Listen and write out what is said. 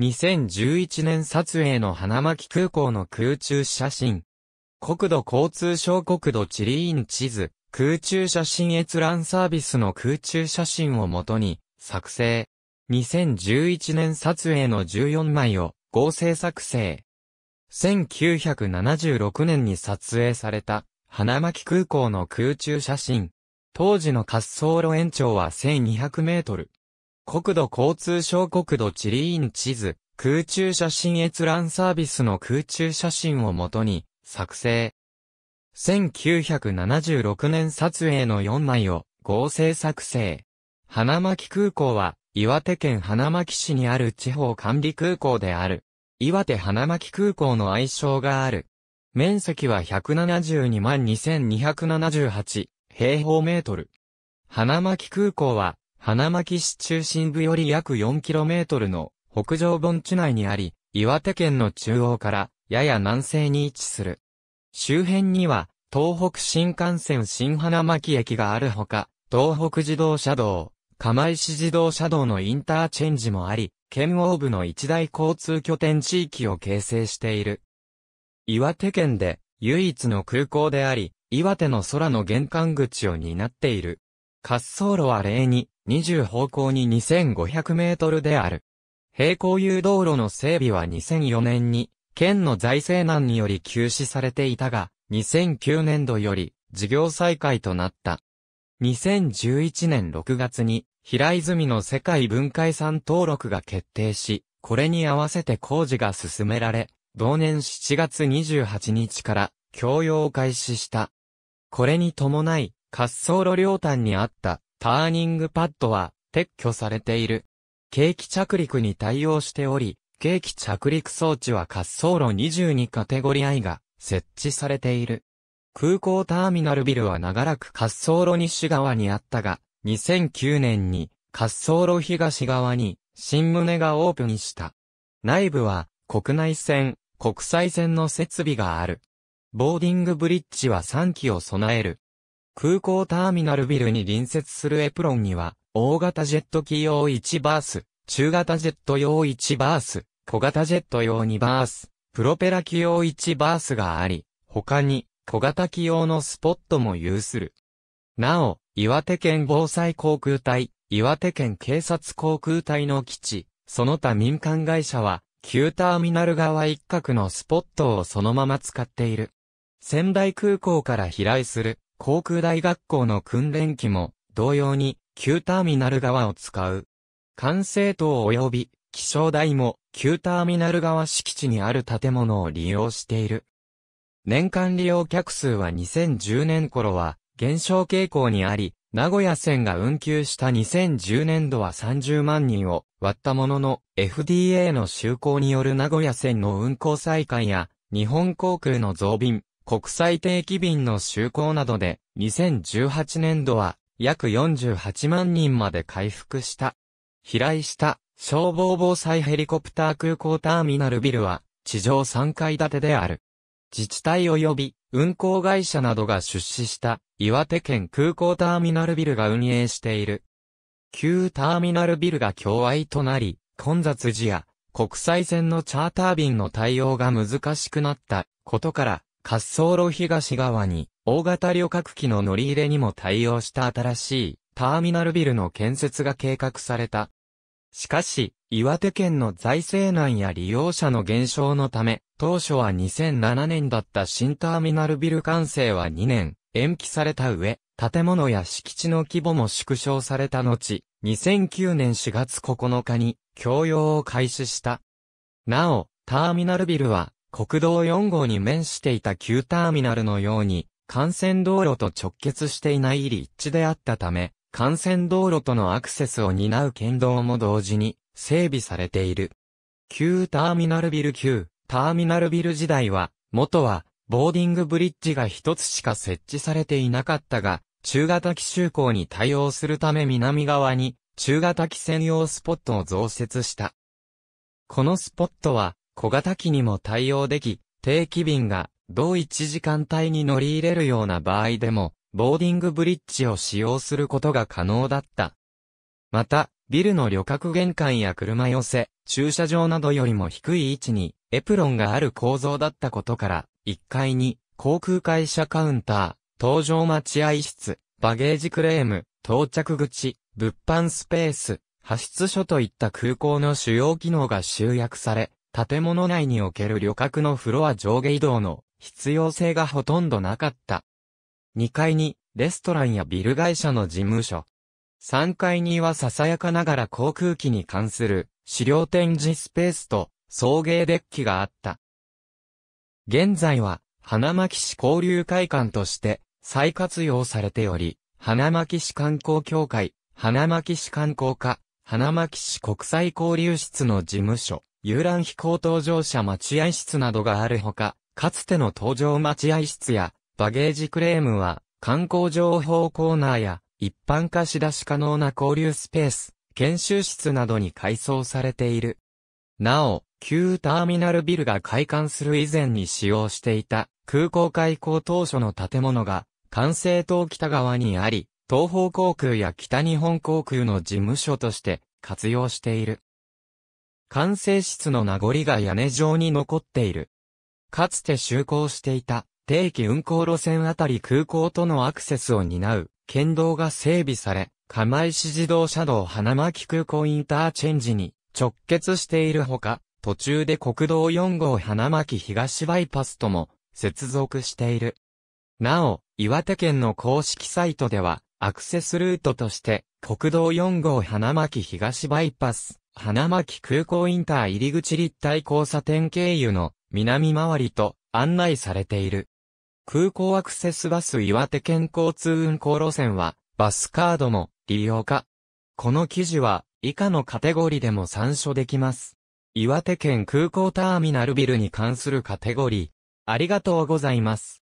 2011年撮影の花巻空港の空中写真。国土交通省国土地理院地図、空中写真閲覧サービスの空中写真をもとに、作成。2011年撮影の14枚を合成作成。1976年に撮影された花巻空港の空中写真。当時の滑走路延長は1200メートル。国土交通省国土地理院地図、空中写真閲覧サービスの空中写真をもとに、作成。1976年撮影の4枚を合成作成。花巻空港は、岩手県花巻市にある地方管理空港である。岩手花巻空港の愛称がある。面積は172万2278平方メートル。花巻空港は、花巻市中心部より約 4km の北上盆地内にあり、岩手県の中央からやや南西に位置する。周辺には東北新幹線新花巻駅があるほか、東北自動車道、釜石自動車道のインターチェンジもあり、県央部の一大交通拠点地域を形成している。岩手県で唯一の空港であり、岩手の空の玄関口を担っている。滑走路は例に、20方向に2500メートルである。平行誘導路の整備は2004年に、県の財政難により休止されていたが、2009年度より事業再開となった。2011年6月に、平泉の世界文化遺産登録が決定し、これに合わせて工事が進められ、同年7月28日から供用を開始した。これに伴い、滑走路両端にあったターニングパッドは撤去されている。景気着陸に対応しており、景気着陸装置は滑走路22カテゴリー I が設置されている。空港ターミナルビルは長らく滑走路西側にあったが、2009年に滑走路東側に新棟がオープンした。内部は国内線、国際線の設備がある。ボーディングブリッジは3機を備える。空港ターミナルビルに隣接するエプロンには、大型ジェット機用1バース、中型ジェット用1バース、小型ジェット用2バース、プロペラ機用1バースがあり、他に小型機用のスポットも有する。なお、岩手県防災航空隊、岩手県警察航空隊の基地、その他民間会社は、旧ターミナル側一角のスポットをそのまま使っている。仙台空港から飛来する航空大学校の訓練機も同様に旧ターミナル側を使う。管制塔及び気象台も旧ターミナル側敷地にある建物を利用している。年間利用客数は2010年頃は減少傾向にあり、名古屋線が運休した2010年度は30万人を割ったものの、FDA の就航による名古屋線の運行再開や、日本航空の増便、国際定期便の就航などで、2018年度は約48万人まで回復した。飛来した消防防災ヘリコプター空港ターミナルビルは地上3階建てである。自治体及び運航会社などが出資した岩手県空港ターミナルビルが運営している。旧ターミナルビルが共愛となり、混雑時や国際線のチャーター便の対応が難しくなったことから滑走路東側に、大型旅客機の乗り入れにも対応した新しい、ターミナルビルの建設が計画された。しかし、岩手県の財政難や利用者の減少のため、当初は2007年だった新ターミナルビル完成は2年、延期された上、建物や敷地の規模も縮小された後、2009年4月9日に供用を開始した。なお、ターミナルビルは国道4号に面していた旧ターミナルのように、幹線道路と直結していない立地であったため、幹線道路とのアクセスを担う県道も同時に整備されている。旧ターミナルビル旧、ターミナルビル時代は、元は、ボーディングブリッジが一つしか設置されていなかったが、中型機就航に対応するため南側に、中型機専用スポットを増設した。このスポットは、小型機にも対応でき、定期便が同一時間帯に乗り入れるような場合でも、ボーディングブリッジを使用することが可能だった。また、ビルの旅客玄関や車寄せ、駐車場などよりも低い位置にエプロンがある構造だったことから、1階に航空会社カウンター、搭乗待合室、バゲージクレーム、到着口、物販スペース、発出所といった空港の主要機能が集約され、建物内における旅客のフロア上下移動の必要性がほとんどなかった。2階にレストランやビル会社の事務所。3階にはささやかながら航空機に関する資料展示スペースと送迎デッキがあった。現在は花巻市交流会館として再活用されており、花巻市観光協会、花巻市観光課、花巻市国際交流室の事務所、遊覧飛行搭乗者待合室などがあるほか、かつての搭乗待合室や、バゲージクレームは、観光情報コーナーや、一般貸し出し可能な交流スペース、研修室などに改装されている。なお、旧ターミナルビルが開館する以前に使用していた空港開港当初の建物が関西東北側にあり、東方航空や北日本航空の事務所として活用している。完成室の名残が屋根状に残っている。かつて就航していた定期運航路線あたり空港とのアクセスを担う県道が整備され、釜石自動車道花巻空港インターチェンジに直結しているほか、途中で国道4号花巻東バイパスとも接続している。なお、岩手県の公式サイトでは、アクセスルートとして、国道4号花巻東バイパス、花巻空港インター入り口立体交差点経由の南回りと案内されている。空港アクセスバス岩手県交通運行路線はバスカードも利用化。この記事は以下のカテゴリーでも参照できます。岩手県空港ターミナルビルに関するカテゴリー。ありがとうございます。